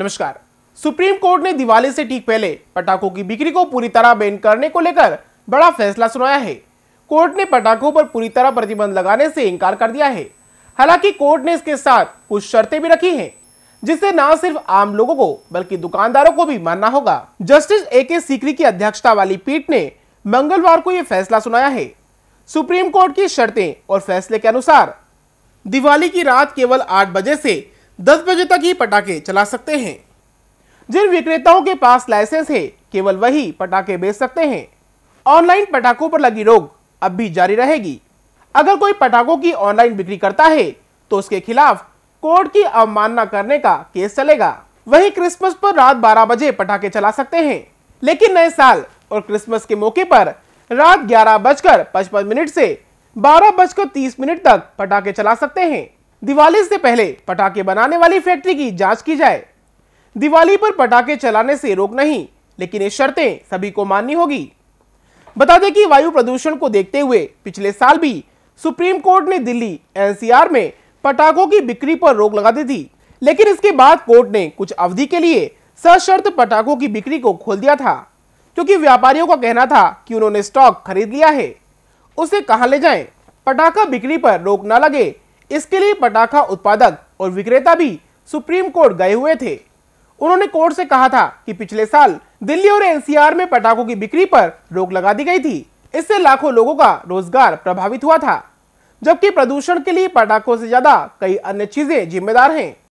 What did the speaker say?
नमस्कार supreme court ने दिवाली से ठीक पहले पटाखों की बिक्री को पूरी तरह बैन करने को लेकर बड़ा फैसला सुनाया है कोर्ट ने पटाखों पर पूरी तरह प्रतिबंध लगाने से इनकार कर दिया है हालांकि कोर्ट ने इसके साथ कुछ शर्तें भी रखी हैं जिससे न सिर्फ आम लोगों को बल्कि दुकानदारों को भी मानना होगा जस्टिस ए के सीकरी की अध्यक्षता वाली पीठ ने मंगलवार को यह फैसला सुनाया है सुप्रीम कोर्ट की शर्तें और फैसले के अनुसार दिवाली की रात केवल आठ बजे से दस बजे तक ही पटाखे चला सकते हैं जिन विक्रेताओं के पास लाइसेंस है केवल वही पटाखे बेच सकते हैं ऑनलाइन पटाखों पर लगी रोक अब भी जारी रहेगी अगर कोई पटाखों की ऑनलाइन बिक्री करता है तो उसके खिलाफ कोर्ट की अवमानना करने का केस चलेगा वही क्रिसमस पर रात 12 बजे पटाखे चला सकते हैं लेकिन नए साल और क्रिसमस के मौके पर रात ग्यारह बजकर पचपन मिनट से बारह बजकर तीस मिनट तक पटाखे चला सकते हैं दिवाली से पहले पटाखे बनाने वाली फैक्ट्री की जांच की जाए दिवाली पर पटाखे चलाने से रोक नहीं लेकिन ये शर्तें सभी को माननी होगी बता दें कि वायु प्रदूषण को देखते हुए पिछले साल भी सुप्रीम कोर्ट ने दिल्ली एनसीआर में पटाखों की बिक्री पर रोक लगा दी थी लेकिन इसके बाद कोर्ट ने कुछ अवधि के लिए सशर्त पटाखों की बिक्री को खोल दिया था क्योंकि व्यापारियों का कहना था कि उन्होंने स्टॉक खरीद लिया है उसे कहा ले जाएं पटाखा बिक्री पर रोक न लगे इसके लिए पटाखा उत्पादक और विक्रेता भी सुप्रीम कोर्ट गए हुए थे उन्होंने कोर्ट से कहा था कि पिछले साल दिल्ली और एनसीआर में पटाखों की बिक्री पर रोक लगा दी गई थी इससे लाखों लोगों का रोजगार प्रभावित हुआ था जबकि प्रदूषण के लिए पटाखों से ज्यादा कई अन्य चीजें जिम्मेदार हैं।